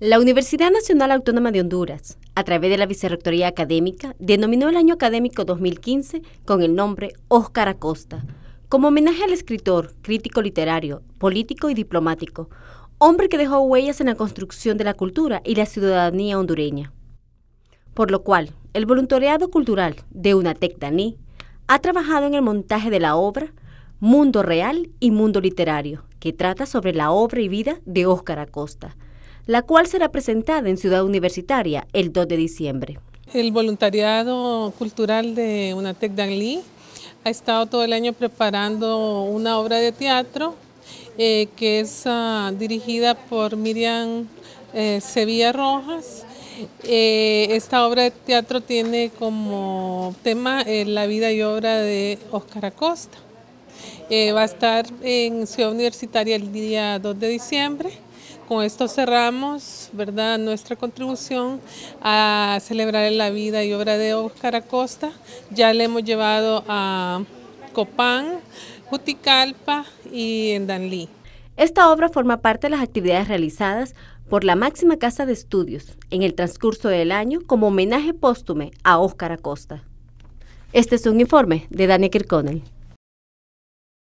La Universidad Nacional Autónoma de Honduras, a través de la Vicerrectoría Académica, denominó el año académico 2015 con el nombre Óscar Acosta, como homenaje al escritor, crítico literario, político y diplomático, hombre que dejó huellas en la construcción de la cultura y la ciudadanía hondureña. Por lo cual, el voluntariado cultural de UNATEC Daní ha trabajado en el montaje de la obra Mundo Real y Mundo Literario, que trata sobre la obra y vida de Óscar Acosta, la cual será presentada en Ciudad Universitaria el 2 de diciembre. El voluntariado cultural de UNATEC Danlí ha estado todo el año preparando una obra de teatro eh, que es ah, dirigida por Miriam eh, Sevilla Rojas. Eh, esta obra de teatro tiene como tema la vida y obra de Óscar Acosta. va a estar en Ciudad Universitaria el día 2 de diciembre. Con esto cerramos ¿verdad? nuestra contribución a celebrar la vida y obra de Óscar Acosta. Ya le hemos llevado a Copán, Juticalpa y en Danlí. Esta obra forma parte de las actividades realizadas por la máxima casa de estudios en el transcurso del año como homenaje póstume a Óscar Acosta. Este es un informe de Dani Kirkonen.